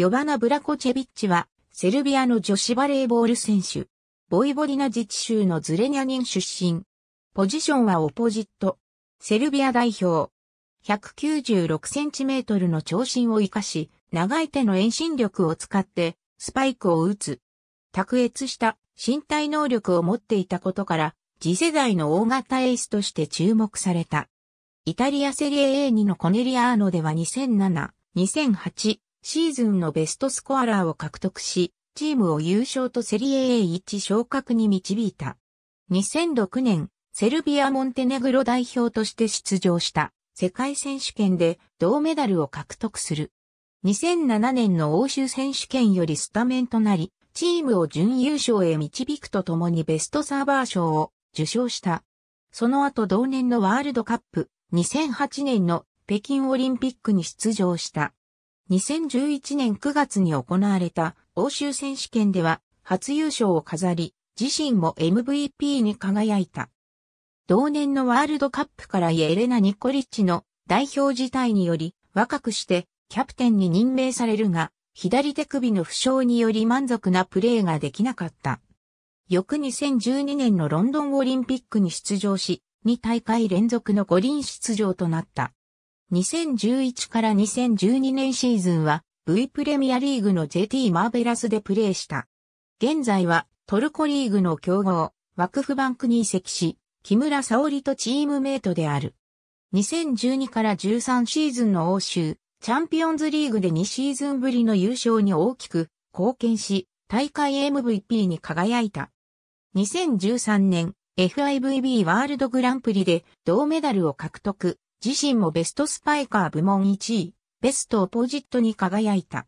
ヨバナ・ブラコチェビッチは、セルビアの女子バレーボール選手。ボイボリナ自治州のズレニャニン出身。ポジションはオポジット。セルビア代表。1 9 6トルの長身を活かし、長い手の遠心力を使って、スパイクを打つ。卓越した身体能力を持っていたことから、次世代の大型エースとして注目された。イタリアセリエ A2 のコネリアーノでは2007、2008、シーズンのベストスコアラーを獲得し、チームを優勝とセリエ A1 昇格に導いた。2006年、セルビア・モンテネグロ代表として出場した世界選手権で銅メダルを獲得する。2007年の欧州選手権よりスタメンとなり、チームを準優勝へ導くとともにベストサーバー賞を受賞した。その後同年のワールドカップ2008年の北京オリンピックに出場した。2011年9月に行われた欧州選手権では初優勝を飾り、自身も MVP に輝いた。同年のワールドカップからイエレナ・ニコリッチの代表辞退により若くしてキャプテンに任命されるが、左手首の負傷により満足なプレーができなかった。翌2012年のロンドンオリンピックに出場し、2大会連続の五輪出場となった。2011から2012年シーズンは V プレミアリーグの JT マーベラスでプレーした。現在はトルコリーグの強豪、ワクフバンクに移籍し、木村沙織とチームメイトである。2012から13シーズンの欧州、チャンピオンズリーグで2シーズンぶりの優勝に大きく貢献し、大会 MVP に輝いた。2013年、FIVB ワールドグランプリで銅メダルを獲得、自身もベストスパイカー部門1位、ベストオポジットに輝いた。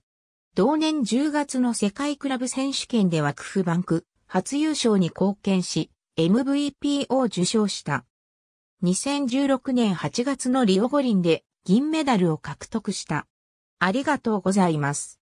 同年10月の世界クラブ選手権ではクフバンク、初優勝に貢献し、MVP を受賞した。2016年8月のリオ五輪で銀メダルを獲得した。ありがとうございます。